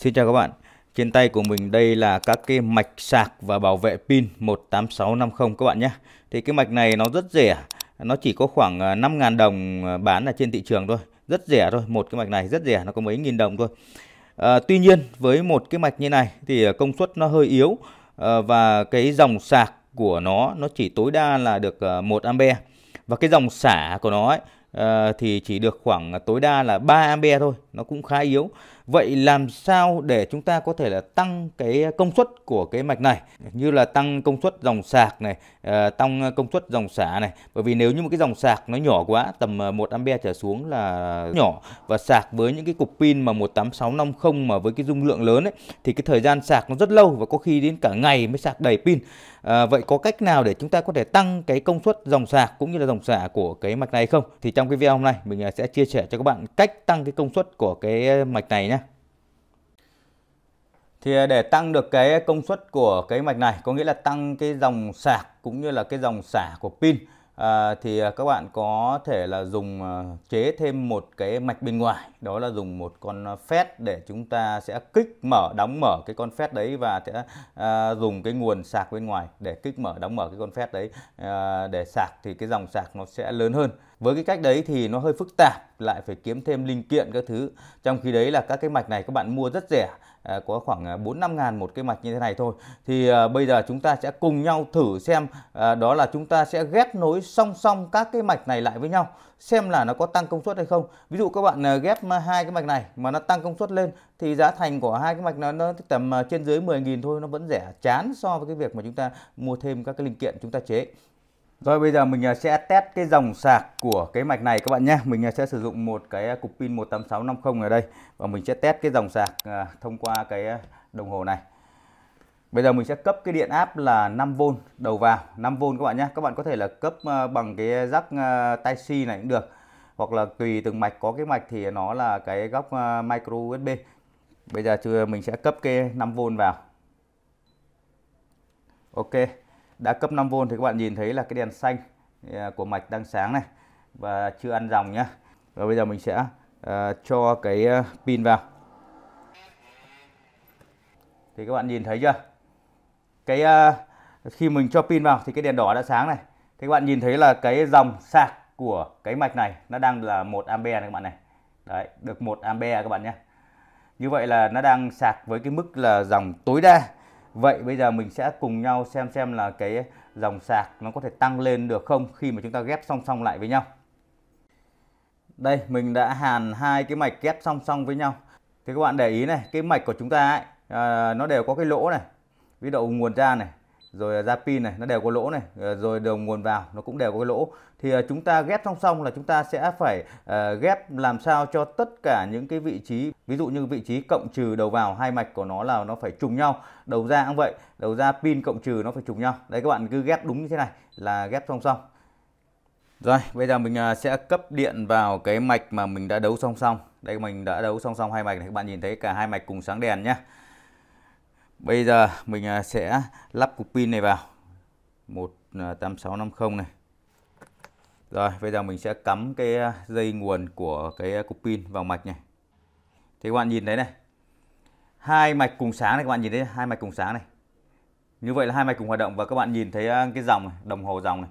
Xin chào các bạn Trên tay của mình đây là các cái mạch sạc và bảo vệ pin 18650 các bạn nhé Thì cái mạch này nó rất rẻ Nó chỉ có khoảng 5.000 à, đồng à, bán ở trên thị trường thôi Rất rẻ thôi Một cái mạch này rất rẻ Nó có mấy nghìn đồng thôi à, Tuy nhiên với một cái mạch như này Thì à, công suất nó hơi yếu à, Và cái dòng sạc của nó Nó chỉ tối đa là được 1 ampe Và cái dòng xả của nó ấy, à, Thì chỉ được khoảng tối đa là 3 ampe thôi Nó cũng khá yếu Vậy làm sao để chúng ta có thể là tăng cái công suất của cái mạch này như là tăng công suất dòng sạc này, ờ, tăng công suất dòng xả này. Bởi vì nếu như một cái dòng sạc nó nhỏ quá, tầm 1 ờ, ampe trở xuống là nhỏ và sạc với những cái cục pin mà 18650 mà với cái dung lượng lớn ấy thì cái thời gian sạc nó rất lâu và có khi đến cả ngày mới sạc đầy pin. À, vậy có cách nào để chúng ta có thể tăng cái công suất dòng sạc cũng như là dòng xả của cái mạch này không? Thì trong cái video hôm nay mình sẽ chia sẻ cho các bạn cách tăng cái công suất của cái mạch này nhé thì à, để tăng được cái công suất của cái mạch này có nghĩa là tăng cái dòng sạc cũng như là cái dòng xả của pin à, thì à, các bạn có thể là dùng à, chế thêm một cái mạch bên ngoài đó là dùng một con phét để chúng ta sẽ kích mở đóng mở cái con phét đấy và sẽ à, dùng cái nguồn sạc bên ngoài để kích mở đóng mở cái con phét đấy à, để sạc thì cái dòng sạc nó sẽ lớn hơn với cái cách đấy thì nó hơi phức tạp lại phải kiếm thêm linh kiện các thứ trong khi đấy là các cái mạch này các bạn mua rất rẻ à, có khoảng 4 à, 5 ngàn một cái mạch như thế này thôi thì à, bây giờ chúng ta sẽ cùng nhau thử xem đó là chúng ta sẽ ghép nối song song các cái mạch này lại với nhau xem là nó có tăng công suất hay không ví dụ các bạn ghép hai cái mạch này mà nó tăng công suất lên thì giá thành của hai cái mạch nó, nó tầm trên dưới 10.000 thôi nó vẫn rẻ chán so với cái việc mà chúng ta mua thêm các cái linh kiện chúng ta chế rồi bây giờ mình à, sẽ test cái dòng sạc của cái mạch này các bạn nhé. Mình à, sẽ sử dụng một cái à, cục pin 18650 ở đây và mình sẽ test cái dòng sạc thông qua cái đồng hồ này. Bây giờ mình sẽ cấp cái điện áp là 5V đầu vào, 5V các bạn nhé. Các bạn có thể là cấp bằng cái rắc tai c này cũng được. Hoặc là tùy từng mạch có cái mạch thì nó là cái góc micro USB. Bây giờ mình sẽ cấp cái 5V vào. Ok đã cấp 5V thì các bạn nhìn thấy là cái đèn xanh à, của mạch đang sáng này và chưa ăn dòng nhá và bây giờ mình sẽ uh, cho cái à, pin vào thì các bạn nhìn thấy chưa cái uh, khi mình cho pin vào thì cái đèn đỏ đã sáng này thì các bạn nhìn thấy là cái dòng sạc của cái mạch này nó đang là 1 ampe này các bạn này đấy được 1 ampe các bạn nhé như vậy là nó đang sạc với cái mức là dòng tối đa Vậy bây giờ mình sẽ cùng nhau xem xem là cái dòng sạc nó có thể tăng lên được không khi mà chúng ta ghép song song lại với nhau. Đây, mình đã hàn hai cái mạch ghép song song với nhau. Thì các bạn để ý này, cái mạch của chúng ta ấy, à, nó đều có cái lỗ này, với đầu nguồn ra này, rồi ra à, pin này nó đều có lỗ này à, rồi đầu nguồn vào nó cũng đều có cái lỗ thì à, chúng ta ghép song song là chúng ta sẽ phải ghép làm sao cho tất cả những cái vị trí ví dụ như vị trí cộng trừ đầu vào hai mạch của nó là nó phải trùng nhau đầu ra cũng vậy đầu ra pin cộng trừ nó phải trùng nhau đấy các bạn cứ ghép đúng như thế này là ghép song song rồi bây giờ mình sẽ cấp điện vào cái mạch mà mình đã đấu song song đây mình đã đấu song song hai mạch này các bạn nhìn thấy cả hai mạch cùng sáng đèn nhé Bây giờ mình à, sẽ lắp cục pin này vào 18650 à, này. Rồi bây giờ mình sẽ cắm cái à, dây nguồn của cái cục pin vào mạch này. Thì các bạn nhìn thấy này. Hai mạch cùng sáng này các bạn nhìn thấy hai mạch cùng sáng này. Như vậy là hai mạch cùng hoạt động và các bạn nhìn thấy cái dòng này, đồng hồ dòng này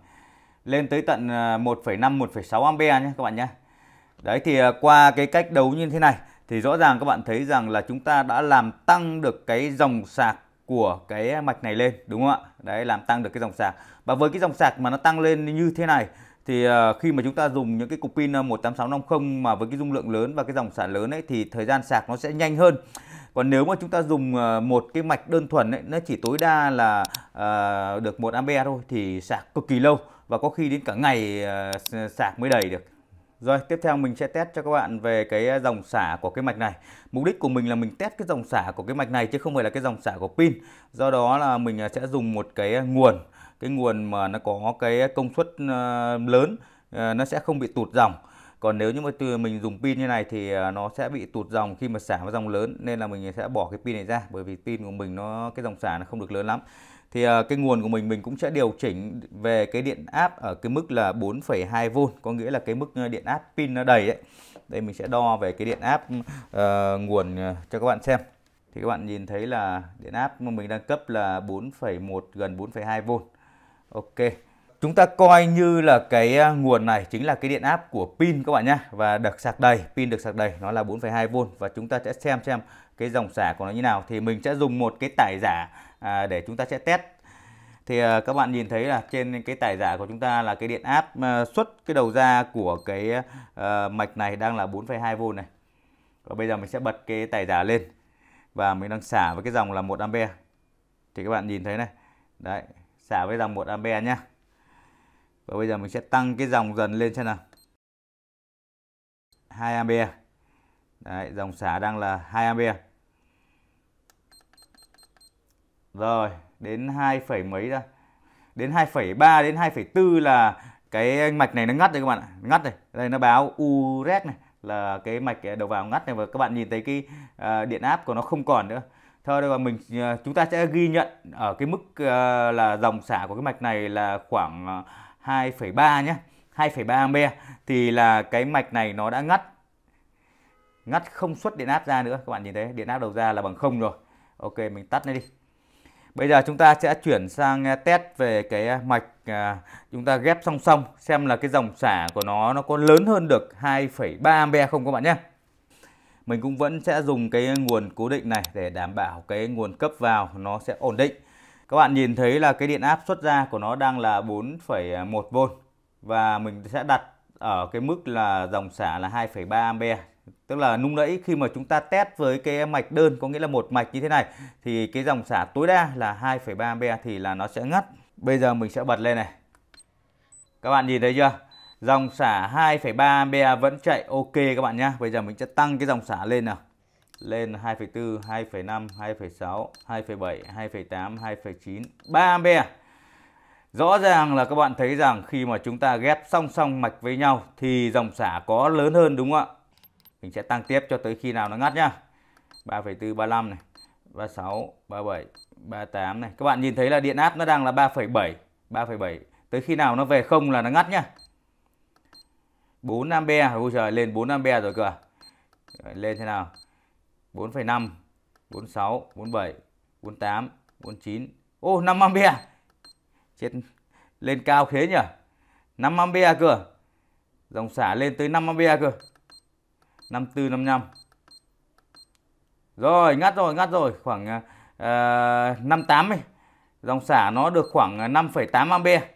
lên tới tận 1,5 1,6 ampere nhé các bạn nhé. Đấy thì qua cái cách đấu như thế này thì rõ ràng các bạn thấy rằng là chúng ta đã làm tăng được cái dòng sạc của cái mạch này lên đúng không ạ đấy làm tăng được cái dòng sạc và với cái dòng sạc mà nó tăng lên như thế này thì ờ, khi mà chúng ta dùng những cái cục pin 18650 ờ, mà với cái dung lượng lớn và cái dòng sạc lớn ấy thì thời gian sạc nó sẽ nhanh hơn còn nếu mà chúng ta dùng ờ, một cái mạch đơn thuần ấy, nó chỉ tối đa là được 1 ampere thôi thì sạc cực kỳ lâu và có khi đến cả ngày sạc mới đầy được rồi, tiếp theo mình sẽ test cho các bạn về cái à, dòng xả của cái mạch này. Mục đích của mình là mình test cái dòng xả của cái mạch này chứ không phải là cái dòng xả của pin. Do đó là mình à, sẽ dùng một cái à, nguồn, cái nguồn mà nó có cái công suất lớn, nó sẽ không bị tụt dòng còn nếu như mà từ mình dùng pin như này thì à, nó sẽ bị tụt dòng khi mà xả vào dòng lớn nên là mình sẽ bỏ cái pin này ra bởi vì pin của mình nó cái dòng xả nó không được lớn lắm thì à, cái nguồn của mình mình cũng sẽ điều chỉnh về cái điện áp ở cái mức là 4,2V có nghĩa là cái mức à, điện áp pin nó đầy đấy đây mình sẽ đo về cái điện áp uh, nguồn cho các bạn xem thì các bạn nhìn thấy là điện áp mà mình đang cấp là 4,1 gần 4,2V ok chúng ta coi như là cái à, nguồn này chính là cái điện áp của pin các bạn nhé và được sạc đầy pin được sạc đầy nó là 4,2V và chúng ta sẽ xem xem cái dòng xả của nó như nào thì mình sẽ dùng một cái tải giả à, để chúng ta sẽ test thì à, các bạn nhìn thấy là trên cái tải giả của chúng ta là cái điện áp à, xuất cái đầu ra của cái à, mạch này đang là 4,2V này và bây giờ mình sẽ bật cái tải giả lên và mình đang xả với cái dòng là 1A thì các bạn nhìn thấy này đấy xả với dòng 1A nhé và bây giờ mình sẽ tăng cái dòng dần lên xem nào 2 ampere Đấy, dòng xả đang là 2 ampere rồi đến 2, mấy ra đến 2,3 đến 2,4 là cái mạch này nó ngắt đây các bạn ạ ngắt này đây nó báo uret này là cái mạch đầu vào ngắt này và các bạn nhìn thấy cái uh, điện áp của nó không còn nữa thôi đây là mình uh, chúng ta sẽ ghi nhận ở cái mức uh, là dòng xả của cái mạch này là khoảng uh, 2,3 nhé 2,3 ampe thì là cái mạch này nó đã ngắt ngắt không xuất điện áp ra nữa các bạn nhìn thấy điện áp đầu ra là bằng không rồi ok mình tắt nó đi bây giờ chúng ta sẽ chuyển sang à, test về cái à, mạch à, chúng ta ghép song song xem là cái dòng xả của nó nó có lớn hơn được 2,3 ampe không các bạn nhé mình cũng vẫn sẽ dùng cái nguồn cố định này để đảm bảo cái nguồn cấp vào nó sẽ ổn định các bạn nhìn thấy là cái điện áp xuất ra của nó đang là 4,1V và mình sẽ đặt ở cái mức là dòng xả là 2,3A tức là nung nãy khi mà chúng ta test với cái mạch đơn có nghĩa là một mạch như thế này thì cái dòng xả tối đa là 2,3A thì là nó sẽ ngắt bây giờ mình sẽ bật lên này các bạn nhìn thấy chưa dòng xả 2,3A vẫn chạy ok các bạn nhá bây giờ mình sẽ tăng cái dòng xả lên nào lên 2,4, 2,5, 2,6, 2,7, 2,8, 2,9, 3 ampere. Rõ ràng là các bạn thấy rằng khi mà chúng ta ghép song song mạch với nhau thì dòng xả có lớn hơn đúng không ạ? Mình sẽ tăng tiếp cho tới khi nào nó ngắt nhá. 3,4, 35 này, 36, 37, 38 này. Các bạn nhìn thấy là điện áp nó đang là 3,7, 3,7. Tới khi nào nó về không là nó ngắt nhá. 4 ampere, ôi trời lên 4 ampere rồi cơ. À. Lên thế nào? 4,5, 46, 47, 48, 49. Ô, 5 ampere. À? Chết lên cao thế nhỉ. 5 ampere à cơ. Dòng xả lên tới 5 ampere à cơ. 54, 55. Rồi, ngắt rồi, ngắt rồi. Khoảng uh, 58 ấy. Dòng xả nó được khoảng 5,8 ampere.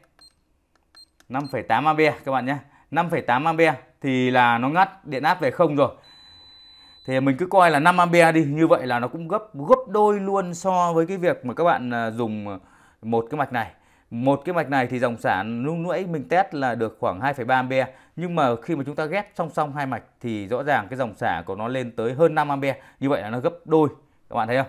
5,8 ampere các bạn nhé. 5,8 ampere thì là nó ngắt điện áp về không rồi thì mình cứ coi là 5 ampere đi như vậy là nó cũng gấp gấp đôi luôn so với cái việc mà các bạn à, dùng một cái mạch này một cái mạch này thì dòng sản lúc nãy mình test là được khoảng 2,3 ampe nhưng mà khi mà chúng ta ghép song song hai mạch thì rõ ràng cái dòng xả của nó lên tới hơn 5 ampe như vậy là nó gấp đôi các bạn thấy không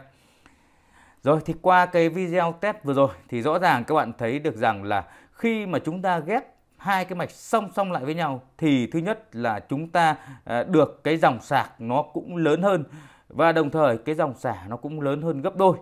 rồi thì qua cái video test vừa rồi thì rõ ràng các bạn thấy được rằng là khi mà chúng ta ghép hai cái mạch song song lại với nhau thì thứ nhất là chúng ta à, được cái dòng sạc nó cũng lớn hơn và đồng thời cái dòng xả nó cũng lớn hơn gấp đôi.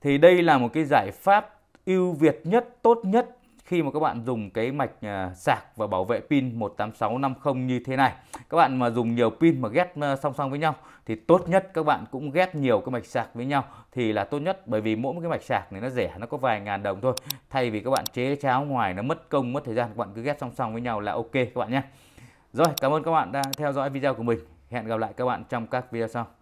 Thì đây là một cái giải pháp ưu việt nhất, tốt nhất khi mà các bạn dùng cái mạch à, sạc và bảo vệ pin 18650 như thế này các bạn mà dùng nhiều pin mà ghét à, song song với nhau thì tốt nhất các bạn cũng ghét nhiều cái mạch sạc với nhau thì là tốt nhất bởi vì mỗi một cái mạch sạc này nó rẻ nó có vài ngàn đồng thôi thay vì các bạn chế cháo ngoài nó mất công mất thời gian các bạn cứ ghét song song với nhau là ok các bạn nhé rồi cảm ơn các bạn đã theo dõi video của mình hẹn gặp lại các bạn trong các video sau